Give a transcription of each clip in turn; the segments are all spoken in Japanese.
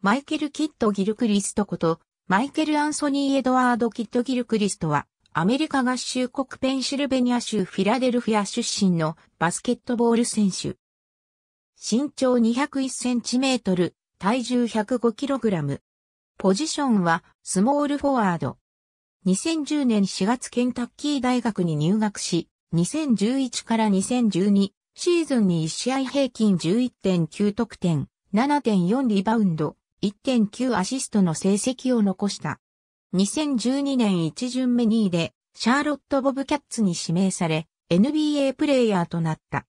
マイケル・キッド・ギルクリストこと、マイケル・アンソニー・エドワード・キッド・ギルクリストは、アメリカ合衆国ペンシルベニア州フィラデルフィア出身のバスケットボール選手。身長201センチメートル、体重105キログラム。ポジションはスモールフォワード。2010年4月ケンタッキー大学に入学し、2011から2012シーズンに1試合平均11.9得点、7.4リバウンド、1.9アシストの成績を残した。2012年1巡目2位で、シャーロット・ボブキャッツに指名され、NBA プレイヤーとなった。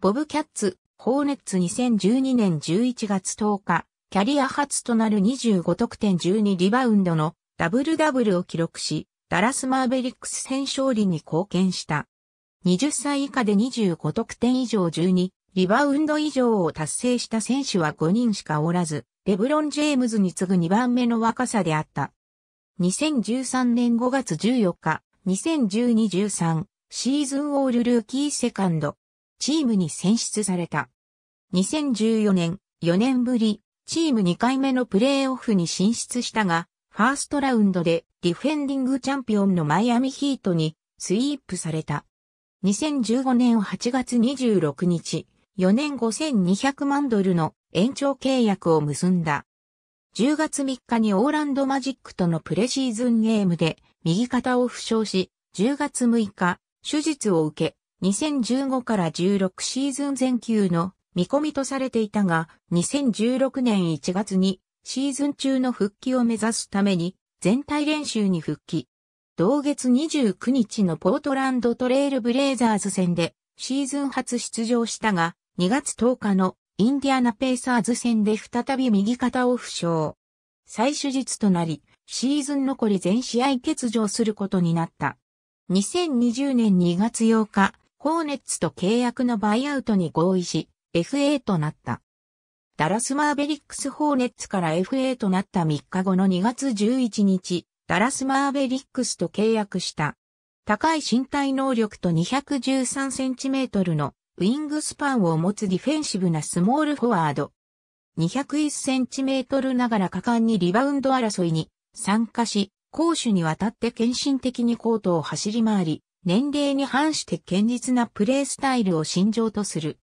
ボブキャッツ、ホーネッツ2012年11月10日、キャリア初となる25得点12リバウンドのダブルダブルを記録し、ダラスマーベリックス戦勝利に貢献した。20歳以下で25得点以上12リバウンド以上を達成した選手は5人しかおらず、レブロン・ジェームズに次ぐ2番目の若さであった。2013年5月14日、2012-13シーズンオールルーキーセカンド、チームに選出された。2014年、4年ぶり、チーム2回目のプレーオフに進出したが、ファーストラウンドでディフェンディングチャンピオンのマイアミヒートにスイープされた。2015年8月26日、4年5200万ドルの延長契約を結んだ。10月3日にオーランドマジックとのプレシーズンゲームで右肩を負傷し、10月6日、手術を受け、2015から16シーズン前級の見込みとされていたが、2016年1月にシーズン中の復帰を目指すために全体練習に復帰。同月29日のポートランドトレイルブレイザーズ戦でシーズン初出場したが、2月10日のインディアナペイサーズ戦で再び右肩を負傷。再手術となり、シーズン残り全試合欠場することになった。2020年2月8日、ホーネッツと契約のバイアウトに合意し、FA となった。ダラスマーベリックスホーネッツから FA となった3日後の2月11日、ダラスマーベリックスと契約した。高い身体能力と2 1 3トルのウィングスパンを持つディフェンシブなスモールフォワード。2 0 1トルながら果敢にリバウンド争いに参加し、攻守にわたって献身的にコートを走り回り、年齢に反して堅実なプレースタイルを信条とする。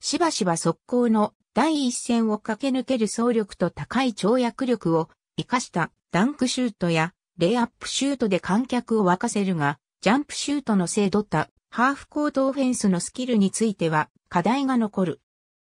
しばしば速攻の第一線を駆け抜ける走力と高い跳躍力を活かしたダンクシュートやレイアップシュートで観客を沸かせるが、ジャンプシュートの精度たハーフコートオフェンスのスキルについては課題が残る。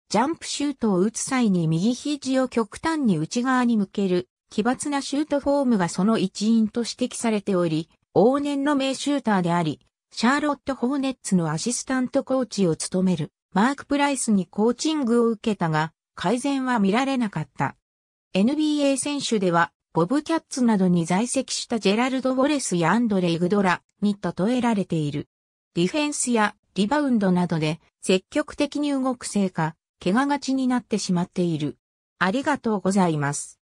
ジャンプシュートを打つ際に右肘を極端に内側に向ける奇抜なシュートフォームがその一因と指摘されており、往年の名シューターであり、シャーロット・ホーネッツのアシスタントコーチを務めるマーク・プライスにコーチングを受けたが、改善は見られなかった。NBA 選手では、ボブ・キャッツなどに在籍したジェラルド・ウォレスやアンドレ・イグドラに例えられている。ディフェンスやリバウンドなどで積極的に動くせいか、怪我がちになってしまっている。ありがとうございます。